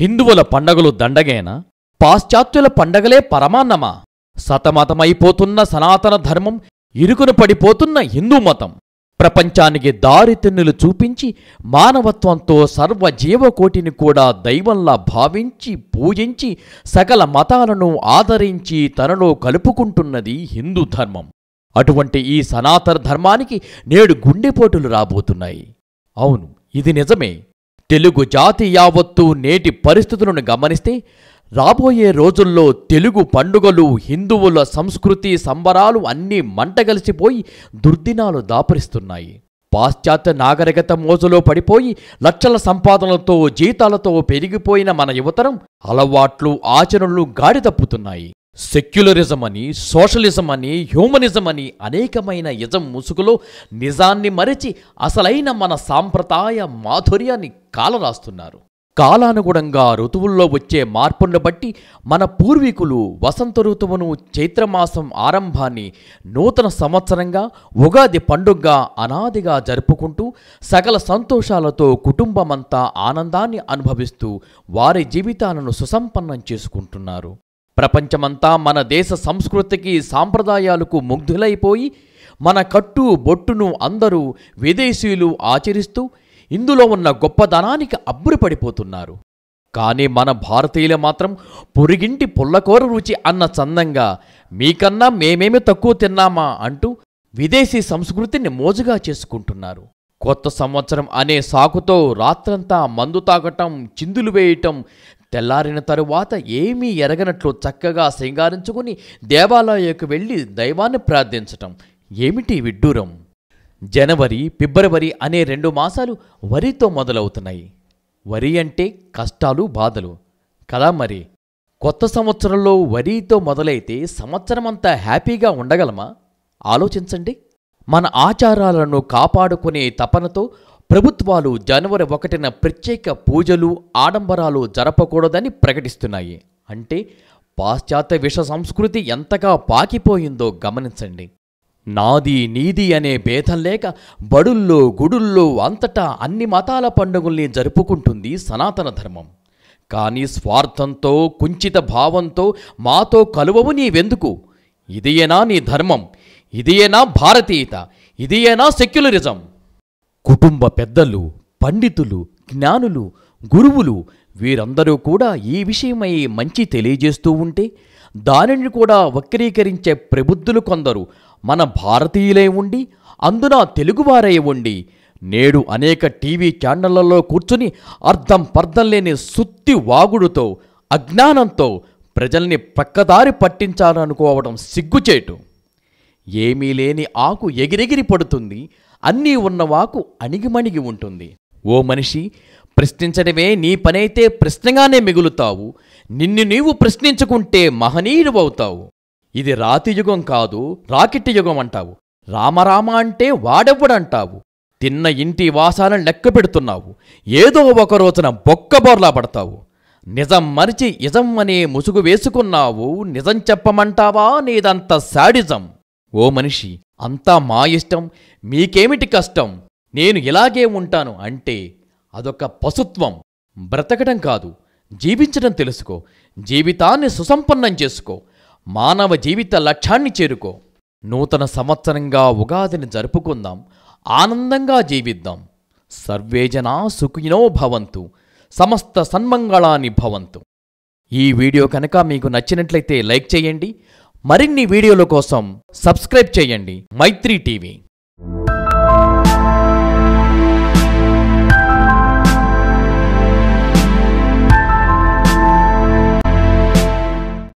హిందువుల పండగలు దండగేనా పాశ్చాత్యుల పండగలే పరమాన్నమా సతమతమైపోతున్న సనాతన ధర్మం ఇరుకును పడిపోతున్న హిందూ మతం ప్రపంచానికి దారితెన్నులు చూపించి మానవత్వంతో సర్వజీవకోటిని కూడా దైవంలా భావించి పూజించి సకల మతాలను ఆదరించి తనలో కలుపుకుంటున్నది హిందూ ధర్మం అటువంటి ఈ సనాతన ధర్మానికి నేడు గుండెపోటులు రాబోతున్నాయి అవును ఇది నిజమే తెలుగు జాతి యావత్తు నేటి పరిస్థితులను గమనిస్తే రాబోయే రోజుల్లో తెలుగు పండుగలు హిందువుల సంస్కృతి సంబరాలు అన్నీ మంటగలిసిపోయి దుర్దినాలు దాపరిస్తున్నాయి పాశ్చాత్య నాగరికత మోజులో పడిపోయి లక్షల సంపాదనలతో జీతాలతో పెరిగిపోయిన మన యువతరం అలవాట్లు ఆచరణలు గాడి తప్పుతున్నాయి సెక్యులరిజం అని సోషలిజం అని హ్యూమనిజం అని అనేకమైన యజం ముసుగులో నిజాన్ని మరచి అసలైన మన సాంప్రదాయ మాధుర్యాన్ని కాలరాస్తున్నారు కాలానుగుణంగా ఋతువుల్లో వచ్చే మార్పులను బట్టి మన పూర్వీకులు వసంత ఋతువును చైత్రమాసం ఆరంభాన్ని నూతన సంవత్సరంగా ఉగాది పండుగగా అనాదిగా జరుపుకుంటూ సకల సంతోషాలతో కుటుంబమంతా ఆనందాన్ని అనుభవిస్తూ వారి జీవితాలను సుసంపన్నం చేసుకుంటున్నారు ప్రపంచమంతా మన దేశ సంస్కృతికి సాంప్రదాయాలకు ముగ్ధులైపోయి మన కట్టు బొట్టును అందరూ విదేశీయులు ఆచరిస్తూ ఇందులో ఉన్న గొప్పదనానికి అబ్బురపడిపోతున్నారు కానీ మన భారతీయులు మాత్రం పొరిగింటి పుల్లకూర రుచి అన్న చందంగా మీకన్నా మేమేమి తక్కువ తిన్నామా అంటూ విదేశీ సంస్కృతిని మోజుగా చేసుకుంటున్నారు కొత్త సంవత్సరం అనే సాకుతో రాత్రంతా మందు తాగటం చిందులు వేయటం తెల్లారిన తరువాత ఏమీ ఎరగనట్లు చక్కగా శృంగారించుకుని దేవాలయకు వెళ్ళి దైవాన్ని ప్రార్థించటం ఏమిటి విడ్డూరం జనవరి ఫిబ్రవరి అనే రెండు మాసాలు వరితో మొదలవుతున్నాయి వరి అంటే కష్టాలు బాధలు కదా మరి కొత్త సంవత్సరంలో వరితో మొదలైతే సంవత్సరమంతా హ్యాపీగా ఉండగలమా ఆలోచించండి మన ఆచారాలను కాపాడుకునే తపనతో ప్రభుత్వాలు జనవరి ఒకటిన ప్రత్యేక పూజలు ఆడంబరాలు జరపకూడదని ప్రకటిస్తున్నాయి అంటే పాశ్చాత్య విష సంస్కృతి ఎంతగా పాకిపోయిందో గమనించండి నాది నీది అనే భేదం లేక బడుల్లో గుడుల్లో అంతటా అన్ని మతాల పండుగల్ని జరుపుకుంటుంది సనాతన ధర్మం కానీ స్వార్థంతో కుంచిత భావంతో మాతో కలువవు నీవెందుకు ఇదియేనా నీ ధర్మం ఇదియేనా భారతీయత ఇదియేనా సెక్యులరిజం కుటుంబ పెద్దలు పండితులు జ్ఞానులు గురువులు వీరందరూ కూడా ఈ విషయమై మంచి తెలియజేస్తూ ఉంటే దానిని కూడా వక్రీకరించే ప్రబుద్ధులు కొందరు మన భారతీయులై ఉండి అందున తెలుగువారై ఉండి నేడు అనేక టీవీ ఛానళ్లలో కూర్చుని అర్థం పర్థం లేని సుత్తి వాగుడుతో అజ్ఞానంతో ప్రజల్ని పక్కదారి పట్టించాలనుకోవడం సిగ్గుచేటు ఏమీ లేని ఆకు ఎగిరెగిరి పడుతుంది అన్నీ ఉన్నవాకు అణిగిమణిగి ఉంటుంది ఓ మనిషి ప్రశ్నించడమే నీ పనైతే ప్రశ్నగానే మిగులుతావు నిన్ను నీవు ప్రశ్నించుకుంటే మహనీయుడువవుతావు ఇది రాతి యుగం కాదు రాకెట్ యుగం అంటావు రామరామ అంటే వాడెవ్వడంటావు తిన్న ఇంటి వాసాలను లెక్క పెడుతున్నావు ఏదో ఒక రోజున బొక్కబోర్లా పడతావు నిజం మరిచి ఇజం అనే ముసుగు వేసుకున్నావు నిజం చెప్పమంటావా నీదంత శాడిజం ఓ మనిషి అంతా మా ఇష్టం మీకేమిటి కష్టం నేను ఇలాగే ఉంటాను అంటే అదొక పశుత్వం బ్రతకడం కాదు జీవించడం తెలుసుకో జీవితాన్ని సుసంపన్నం చేసుకో మానవ జీవిత లక్ష్యాన్ని చేరుకో నూతన సంవత్సరంగా ఉగాదిని జరుపుకుందాం ఆనందంగా జీవిద్దాం సర్వేజనా సుఖినో భవంతు సమస్త సన్మంగళాని భవంతు ఈ వీడియో కనుక మీకు నచ్చినట్లయితే లైక్ చేయండి మరిన్ని వీడియోల కోసం సబ్స్క్రైబ్ చేయండి మైత్రి టీవీ